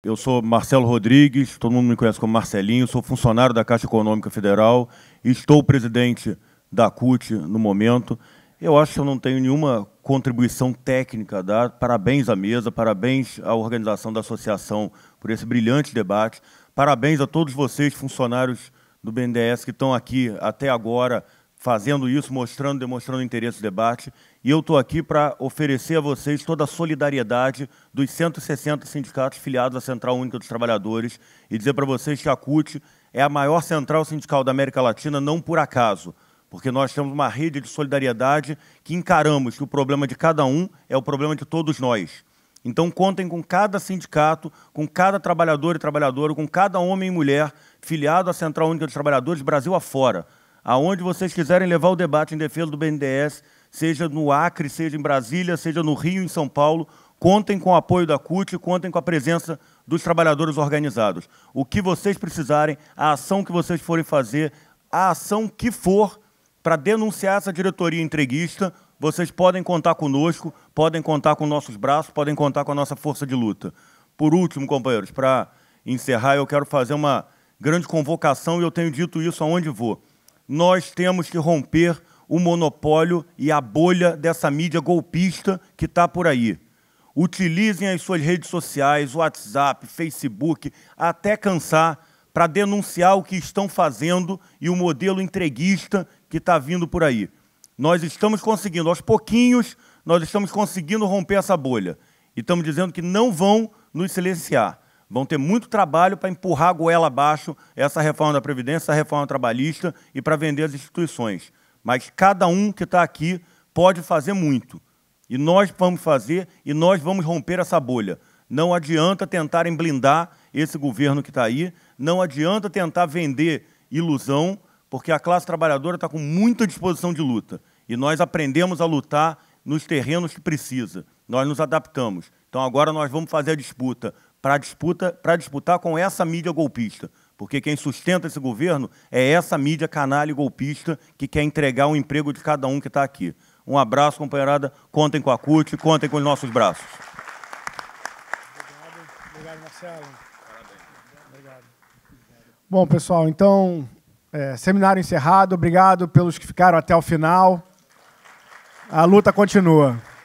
Eu sou Marcelo Rodrigues, todo mundo me conhece como Marcelinho, sou funcionário da Caixa Econômica Federal e estou presidente da CUT no momento. Eu acho que eu não tenho nenhuma contribuição técnica a dar. Parabéns à mesa, parabéns à organização da associação por esse brilhante debate. Parabéns a todos vocês, funcionários do BNDES, que estão aqui até agora fazendo isso, mostrando, demonstrando interesse no debate. E eu estou aqui para oferecer a vocês toda a solidariedade dos 160 sindicatos filiados à Central Única dos Trabalhadores e dizer para vocês que a CUT é a maior central sindical da América Latina, não por acaso, porque nós temos uma rede de solidariedade que encaramos que o problema de cada um é o problema de todos nós. Então, contem com cada sindicato, com cada trabalhador e trabalhadora, com cada homem e mulher filiado à Central Única dos Trabalhadores Brasil afora aonde vocês quiserem levar o debate em defesa do BNDES, seja no Acre, seja em Brasília, seja no Rio, em São Paulo, contem com o apoio da CUT, contem com a presença dos trabalhadores organizados. O que vocês precisarem, a ação que vocês forem fazer, a ação que for para denunciar essa diretoria entreguista, vocês podem contar conosco, podem contar com nossos braços, podem contar com a nossa força de luta. Por último, companheiros, para encerrar, eu quero fazer uma grande convocação e eu tenho dito isso aonde vou nós temos que romper o monopólio e a bolha dessa mídia golpista que está por aí. Utilizem as suas redes sociais, WhatsApp, Facebook, até cansar, para denunciar o que estão fazendo e o modelo entreguista que está vindo por aí. Nós estamos conseguindo, aos pouquinhos, nós estamos conseguindo romper essa bolha. E estamos dizendo que não vão nos silenciar vão ter muito trabalho para empurrar a goela abaixo essa reforma da Previdência, essa reforma trabalhista e para vender as instituições. Mas cada um que está aqui pode fazer muito. E nós vamos fazer e nós vamos romper essa bolha. Não adianta tentarem blindar esse governo que está aí, não adianta tentar vender ilusão, porque a classe trabalhadora está com muita disposição de luta. E nós aprendemos a lutar nos terrenos que precisa. Nós nos adaptamos. Então agora nós vamos fazer a disputa para disputa, disputar com essa mídia golpista, porque quem sustenta esse governo é essa mídia canalha e golpista que quer entregar o emprego de cada um que está aqui. Um abraço, companheirada. Contem com a CUT, contem com os nossos braços. Obrigado, Obrigado Marcelo. Parabéns. Obrigado. Bom, pessoal, então, é, seminário encerrado. Obrigado pelos que ficaram até o final. A luta continua.